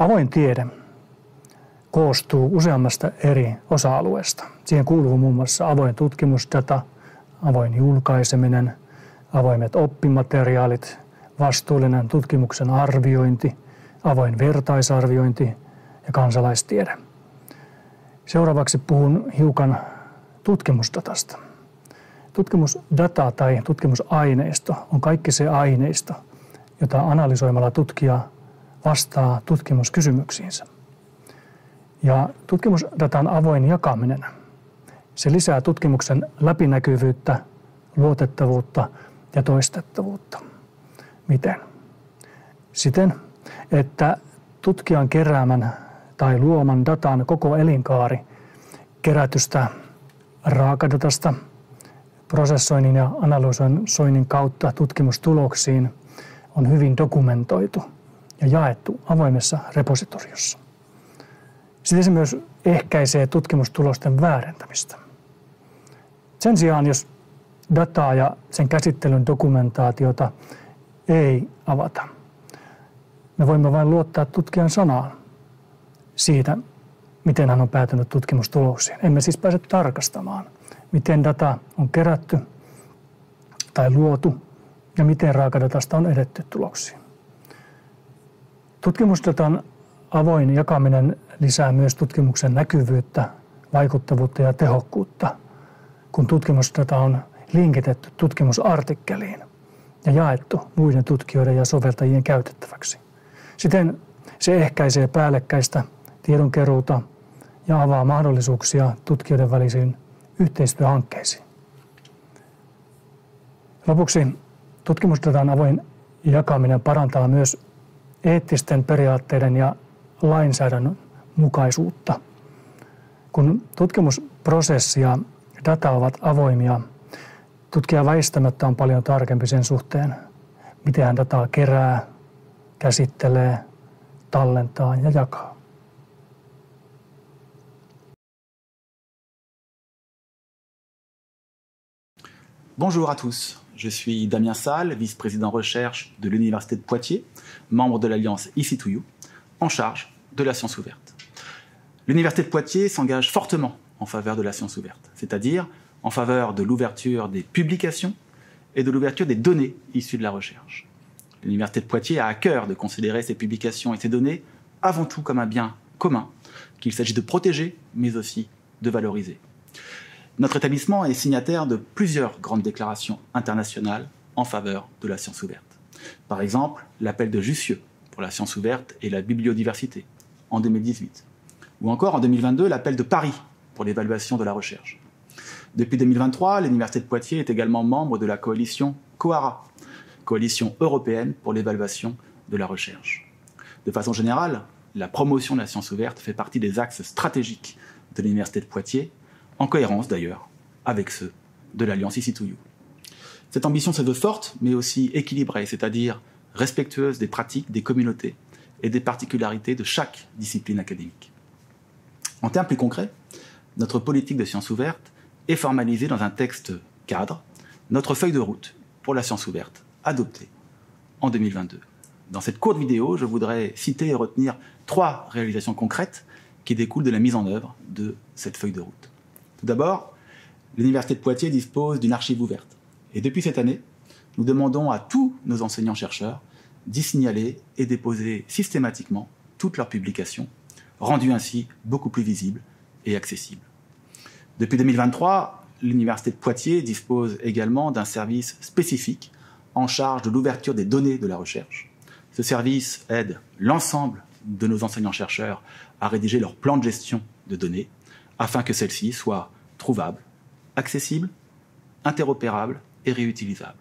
Avoin tiede koostuu useammasta eri osa-alueesta. Siihen kuuluu muun muassa avoin tutkimusdata, avoin julkaiseminen, avoimet oppimateriaalit, vastuullinen tutkimuksen arviointi, avoin vertaisarviointi ja kansalaistiede. Seuraavaksi puhun hiukan tutkimusdatasta. Tutkimusdata tai tutkimusaineisto on kaikki se aineisto, jota analysoimalla tutkija vastaa tutkimuskysymyksiinsä. Ja tutkimusdatan avoin jakaminen, se lisää tutkimuksen läpinäkyvyyttä, luotettavuutta ja toistettavuutta. Miten? Siten, että tutkijan keräämän tai luoman datan koko elinkaari kerätystä raakadatasta prosessoinnin ja analysoinnin kautta tutkimustuloksiin on hyvin dokumentoitu – ja jaettu avoimessa repositoriossa. Sitten se myös ehkäisee tutkimustulosten väärentämistä. Sen sijaan, jos dataa ja sen käsittelyn dokumentaatiota ei avata, me voimme vain luottaa tutkijan sanaan siitä, miten hän on päätynyt tutkimustuloksiin. Emme siis pääse tarkastamaan, miten data on kerätty tai luotu ja miten raakadatasta on edetty tuloksiin. Tutkimustetaan avoin jakaminen lisää myös tutkimuksen näkyvyyttä, vaikuttavuutta ja tehokkuutta, kun tutkimustota on linkitetty tutkimusartikkeliin ja jaettu muiden tutkijoiden ja soveltajien käytettäväksi. Siten se ehkäisee päällekkäistä tiedonkeruuta ja avaa mahdollisuuksia tutkijoiden välisiin yhteistyöhankkeisiin. Lopuksi tutkimusdatan avoin jakaminen parantaa myös eettisten periaatteiden ja lainsäädännön mukaisuutta. Kun tutkimusprosessi ja data ovat avoimia, tutkija väistämättä on paljon tarkempi sen suhteen, miten hän dataa kerää, käsittelee, tallentaa ja jakaa. Bonjour à tous. je suis Damien Salle, vice-président recherche de l'Université de Poitiers, membre de l'Alliance You", en charge de la science ouverte. L'Université de Poitiers s'engage fortement en faveur de la science ouverte, c'est-à-dire en faveur de l'ouverture des publications et de l'ouverture des données issues de la recherche. L'Université de Poitiers a à cœur de considérer ses publications et ses données avant tout comme un bien commun qu'il s'agit de protéger, mais aussi de valoriser. Notre établissement est signataire de plusieurs grandes déclarations internationales en faveur de la science ouverte. Par exemple, l'appel de Jussieu pour la science ouverte et la bibliodiversité en 2018, ou encore en 2022 l'appel de Paris pour l'évaluation de la recherche. Depuis 2023, l'Université de Poitiers est également membre de la coalition COARA, coalition européenne pour l'évaluation de la recherche. De façon générale, la promotion de la science ouverte fait partie des axes stratégiques de l'Université de Poitiers en cohérence d'ailleurs avec ceux de l'alliance EC2U. Cette ambition se veut forte, mais aussi équilibrée, c'est-à-dire respectueuse des pratiques des communautés et des particularités de chaque discipline académique. En termes plus concrets, notre politique de sciences ouvertes est formalisée dans un texte cadre, notre feuille de route pour la science ouverte, adoptée en 2022. Dans cette courte vidéo, je voudrais citer et retenir trois réalisations concrètes qui découlent de la mise en œuvre de cette feuille de route. Tout d'abord, l'Université de Poitiers dispose d'une archive ouverte. Et depuis cette année, nous demandons à tous nos enseignants-chercheurs d'y signaler et déposer systématiquement toutes leurs publications, rendues ainsi beaucoup plus visibles et accessibles. Depuis 2023, l'Université de Poitiers dispose également d'un service spécifique en charge de l'ouverture des données de la recherche. Ce service aide l'ensemble de nos enseignants-chercheurs à rédiger leur plan de gestion de données afin que celle-ci soit trouvable, accessible, interopérable et réutilisable.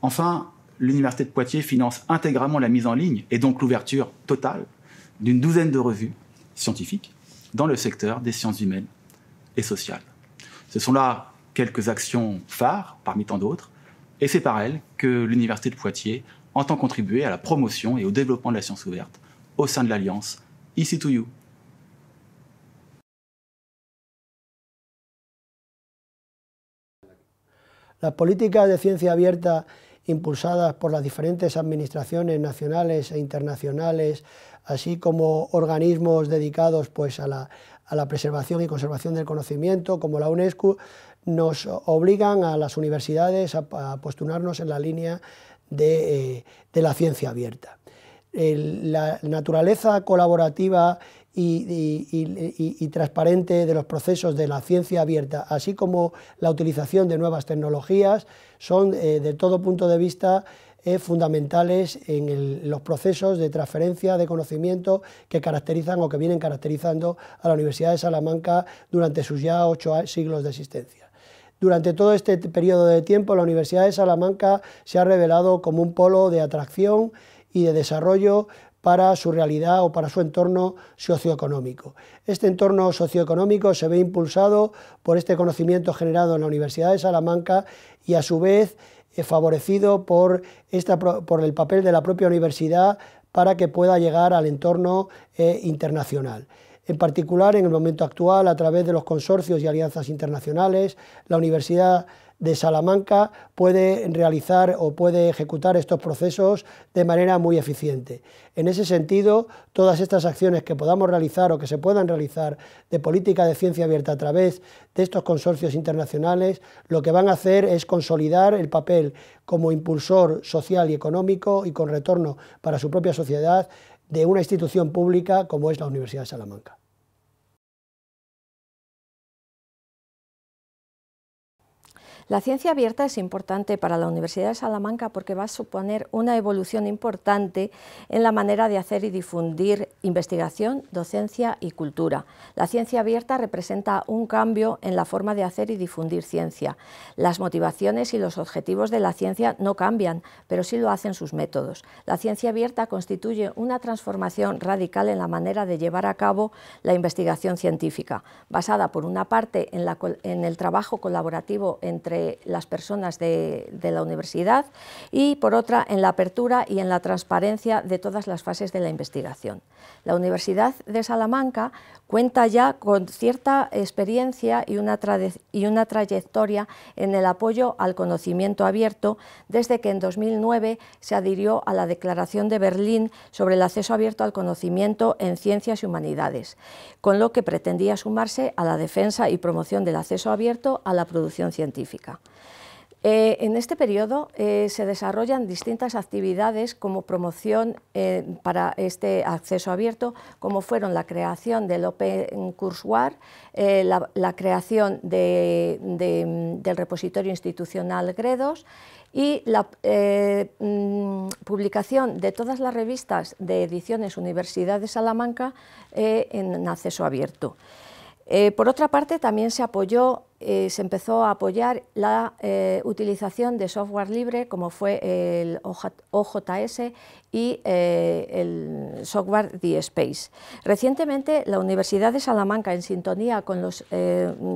Enfin, l'Université de Poitiers finance intégralement la mise en ligne et donc l'ouverture totale d'une douzaine de revues scientifiques dans le secteur des sciences humaines et sociales. Ce sont là quelques actions phares parmi tant d'autres, et c'est par elles que l'Université de Poitiers entend contribuer à la promotion et au développement de la science ouverte au sein de l'Alliance ec 2 u Las políticas de ciencia abierta impulsadas por las diferentes administraciones nacionales e internacionales, así como organismos dedicados pues, a, la, preservación y conservación del conocimiento, como la UNESCO, nos obligan a las universidades a, postularnos en la línea de, eh, la ciencia abierta. la naturaleza colaborativa y, transparente de los procesos de la ciencia abierta, así como la utilización de nuevas tecnologías, son eh, de todo punto de vista eh, fundamentales en los procesos de transferencia de conocimiento que caracterizan o que vienen caracterizando a la Universidad de Salamanca durante sus ya ocho siglos de existencia. Durante todo este periodo de tiempo, la Universidad de Salamanca se ha revelado como un polo de atracción y de desarrollo para su realidad o para su entorno socioeconómico. Este entorno socioeconómico se ve impulsado por este conocimiento generado en la Universidad de Salamanca y a su vez eh, favorecido por, el papel de la propia universidad para que pueda llegar al entorno eh, internacional. En particular, en el momento actual, a través de los consorcios y alianzas internacionales, la Universidad de Salamanca puede realizar o puede ejecutar estos procesos de manera muy eficiente. En ese sentido, todas estas acciones que podamos realizar o que se puedan realizar de política de ciencia abierta a través de estos consorcios internacionales, lo que van a hacer es consolidar el papel como impulsor social y económico y con retorno para su propia sociedad de una institución pública como es la Universidad de Salamanca. La ciencia abierta es importante para la Universidad de Salamanca porque va a suponer una evolución importante en la manera de hacer y difundir investigación, docencia y cultura. La ciencia abierta representa un cambio en la forma de hacer y difundir ciencia. Las motivaciones y los objetivos de la ciencia no cambian, pero sí lo hacen sus métodos. La ciencia abierta constituye una transformación radical en la manera de llevar a cabo la investigación científica, basada por una parte en, el trabajo colaborativo entre las personas de la universidad y, por otra, en la apertura y en la transparencia de todas las fases de la investigación. La Universidad de Salamanca Cuenta ya con cierta experiencia y una, trayectoria en el apoyo al conocimiento abierto desde que en 2009 se adhirió a la Declaración de Berlín sobre el acceso abierto al conocimiento en ciencias y humanidades, con lo que pretendía sumarse a la defensa y promoción del acceso abierto a la producción científica. Eh, en este periodo eh, se desarrollan distintas actividades como promoción eh, para este acceso abierto, como fueron la creación del Open Courseware, la, creación mm, del repositorio institucional Gredos y la mm, publicación de todas las revistas de ediciones Universidad de Salamanca en acceso abierto. Eh, por otra parte, también se apoyó, eh, se empezó a apoyar la eh, utilización de software libre, como fue el OJS y el software DSpace. Recientemente, la Universidad de Salamanca, en sintonía con los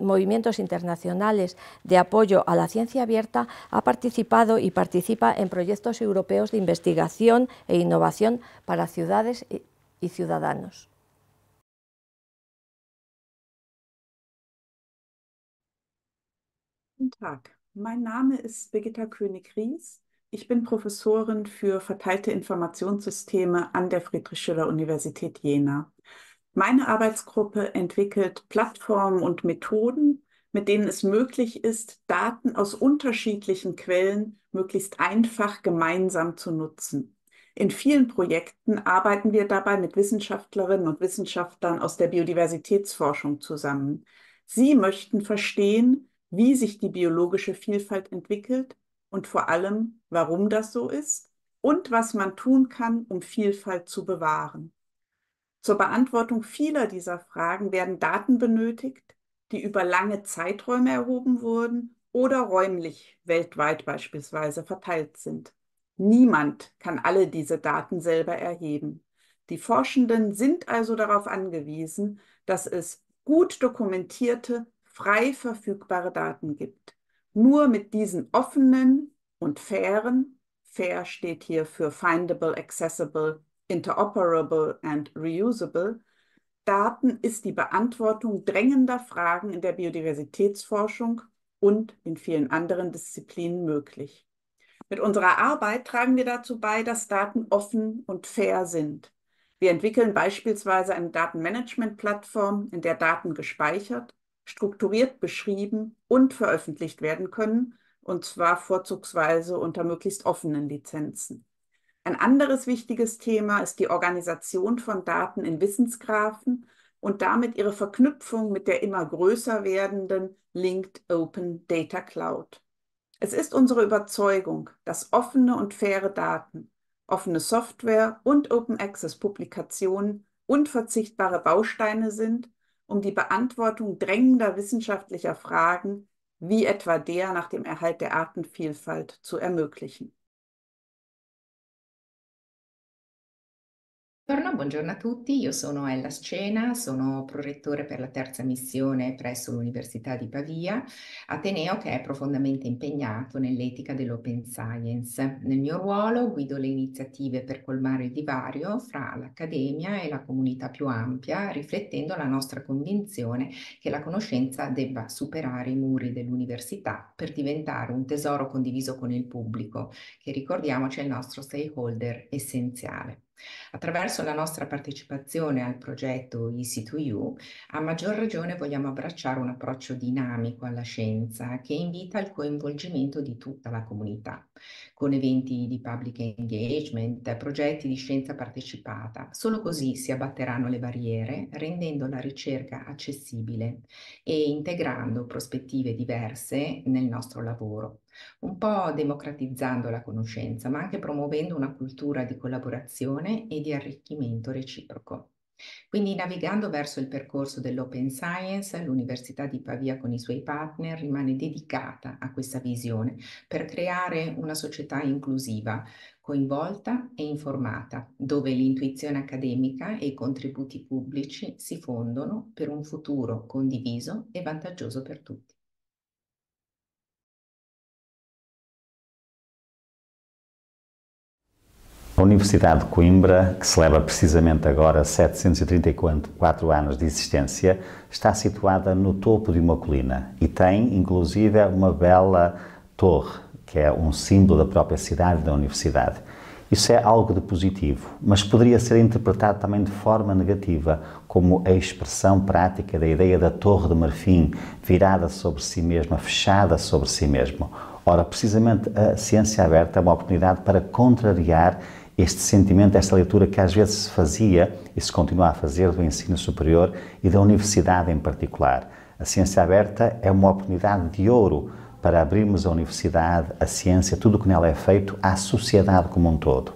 movimientos internacionales de apoyo a la ciencia abierta, ha participado y participa en proyectos europeos de investigación e innovación para ciudades y ciudadanos. Guten Tag, mein Name ist Birgitta König-Ries. Ich bin Professorin für verteilte Informationssysteme an der Friedrich-Schiller-Universität Jena. Meine Arbeitsgruppe entwickelt Plattformen und Methoden, mit denen es möglich ist, Daten aus unterschiedlichen Quellen möglichst einfach gemeinsam zu nutzen. In vielen Projekten arbeiten wir dabei mit Wissenschaftlerinnen und Wissenschaftlern aus der Biodiversitätsforschung zusammen. Sie möchten verstehen, wie sich die biologische Vielfalt entwickelt und vor allem, warum das so ist und was man tun kann, um Vielfalt zu bewahren. Zur Beantwortung vieler dieser Fragen werden Daten benötigt, die über lange Zeiträume erhoben wurden oder räumlich weltweit beispielsweise verteilt sind. Niemand kann alle diese Daten selber erheben. Die Forschenden sind also darauf angewiesen, dass es gut dokumentierte frei verfügbare Daten gibt. Nur mit diesen offenen und fairen, fair steht hier für findable, accessible, interoperable and reusable, Daten ist die Beantwortung drängender Fragen in der Biodiversitätsforschung und in vielen anderen Disziplinen möglich. Mit unserer Arbeit tragen wir dazu bei, dass Daten offen und fair sind. Wir entwickeln beispielsweise eine Datenmanagement-Plattform, in der Daten gespeichert, strukturiert beschrieben und veröffentlicht werden können, und zwar vorzugsweise unter möglichst offenen Lizenzen. Ein anderes wichtiges Thema ist die Organisation von Daten in Wissensgrafen und damit ihre Verknüpfung mit der immer größer werdenden Linked Open Data Cloud. Es ist unsere Überzeugung, dass offene und faire Daten, offene Software und Open Access Publikationen unverzichtbare Bausteine sind, um die Beantwortung drängender wissenschaftlicher Fragen wie etwa der nach dem Erhalt der Artenvielfalt zu ermöglichen. Buongiorno, buongiorno a tutti, io sono Ella Scena, sono prorettore per la terza missione presso l'Università di Pavia, Ateneo che è profondamente impegnato nell'etica dell'open science. Nel mio ruolo guido le iniziative per colmare il divario fra l'accademia e la comunità più ampia, riflettendo la nostra convinzione che la conoscenza debba superare i muri dell'università per diventare un tesoro condiviso con il pubblico, che ricordiamoci è il nostro stakeholder essenziale. Attraverso la nostra partecipazione al progetto EC2U, a maggior ragione vogliamo abbracciare un approccio dinamico alla scienza che invita al coinvolgimento di tutta la comunità, con eventi di public engagement, progetti di scienza partecipata. Solo così si abbatteranno le barriere, rendendo la ricerca accessibile e integrando prospettive diverse nel nostro lavoro un po' democratizzando la conoscenza, ma anche promuovendo una cultura di collaborazione e di arricchimento reciproco. Quindi navigando verso il percorso dell'Open Science, l'Università di Pavia con i suoi partner rimane dedicata a questa visione per creare una società inclusiva, coinvolta e informata, dove l'intuizione accademica e i contributi pubblici si fondono per un futuro condiviso e vantaggioso per tutti. A Universidade de Coimbra, que celebra precisamente agora 734 anos de existência, está situada no topo de uma colina e tem, inclusive, uma bela torre, que é um símbolo da própria cidade da universidade. Isso é algo de positivo, mas poderia ser interpretado também de forma negativa, como a expressão prática da ideia da torre de marfim virada sobre si mesma, fechada sobre si mesmo. Ora, precisamente a ciência aberta é uma oportunidade para contrariar este sentimento, esta leitura que às vezes se fazia e se continua a fazer do ensino superior e da universidade em particular. A ciência aberta é uma oportunidade de ouro para abrirmos a universidade, a ciência, tudo o que nela é feito, à sociedade como um todo.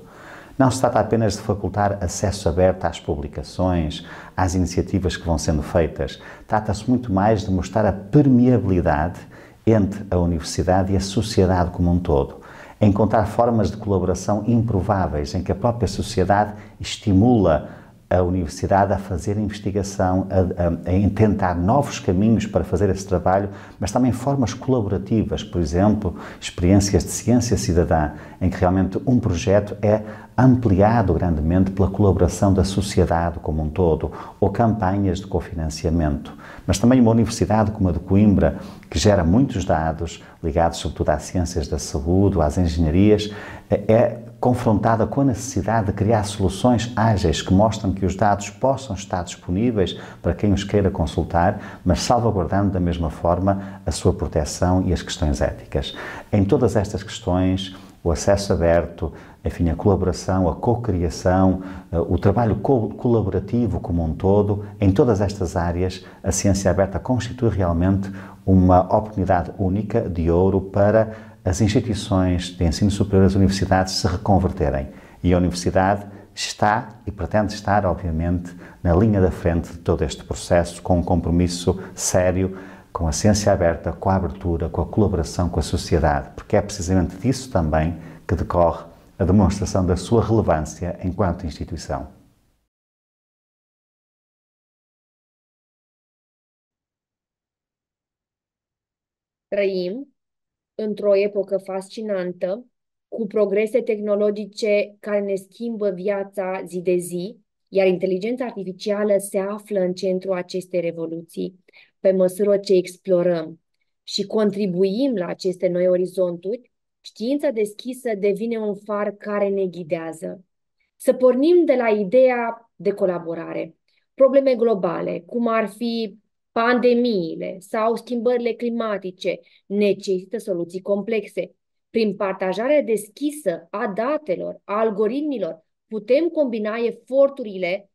Não se trata apenas de facultar acesso aberto às publicações, às iniciativas que vão sendo feitas. Trata-se muito mais de mostrar a permeabilidade entre a universidade e a sociedade como um todo encontrar formas de colaboração improváveis em que a própria sociedade estimula a universidade a fazer investigação, a, a, a, tentar novos caminhos para fazer esse trabalho, mas também formas colaborativas, por exemplo, experiências de ciência cidadã, em que realmente um projeto é ampliado grandemente pela colaboração da sociedade como um todo, ou campanhas de cofinanciamento. Mas também uma universidade como a de Coimbra, que gera muitos dados ligados sobretudo às ciências da saúde, às engenharias, é confrontada com a necessidade de criar soluções ágeis que mostram que os dados possam estar disponíveis para quem os queira consultar, mas salvaguardando da mesma forma a sua proteção e as questões éticas. Em todas estas questões, o acesso aberto, enfim, a colaboração, a cocriação, eh, o trabalho co colaborativo como um todo, em todas estas áreas, a ciência aberta constitui realmente uma oportunidade única de ouro para as instituições de ensino superior, as universidades se reconverterem. E a universidade está e pretende estar, obviamente, na linha da frente de todo este processo, com um compromisso sério com a ciência aberta, com a abertura, com a colaboração com a sociedade, porque é precisamente disso também que decorre a demonstração da sua relevância enquanto instituição. Raim, într-o epocă fascinantă, cu progrese tehnologice care ne schimbă viața zi de zi, iar inteligența artificială se află în centrul acestei revoluții, pe măsură ce explorăm și contribuim la aceste noi orizonturi, știința deschisă devine un far care ne ghidează. Să pornim de la ideea de colaborare. Probleme globale, cum ar fi pandemiile sau schimbările climatice necesită soluții complexe. Prin partajarea deschisă a datelor, a algoritmilor, putem combina eforturile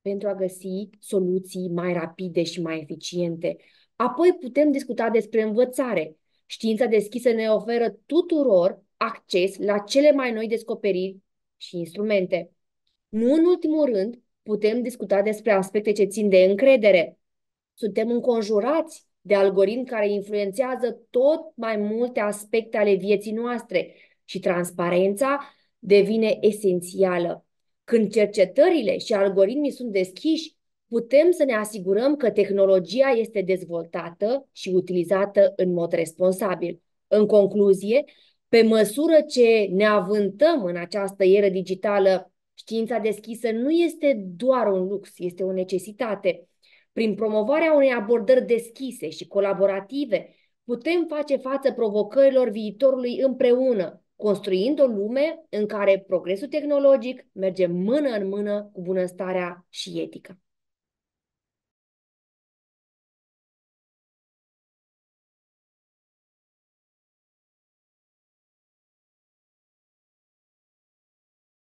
pentru a găsi soluții mai rapide și mai eficiente. Apoi putem discuta despre învățare. Știința deschisă ne oferă tuturor acces la cele mai noi descoperiri și instrumente. Nu în ultimul rând, putem discuta despre aspecte ce țin de încredere, suntem înconjurați de algoritmi care influențează tot mai multe aspecte ale vieții noastre și transparența devine esențială. Când cercetările și algoritmii sunt deschiși, putem să ne asigurăm că tehnologia este dezvoltată și utilizată în mod responsabil. În concluzie, pe măsură ce ne avântăm în această eră digitală, știința deschisă nu este doar un lux, este o necesitate. Prin promovarea unei abordări deschise și colaborative, putem face față provocărilor viitorului împreună, construind o lume în care progresul tehnologic merge mână în mână cu bunăstarea și etica.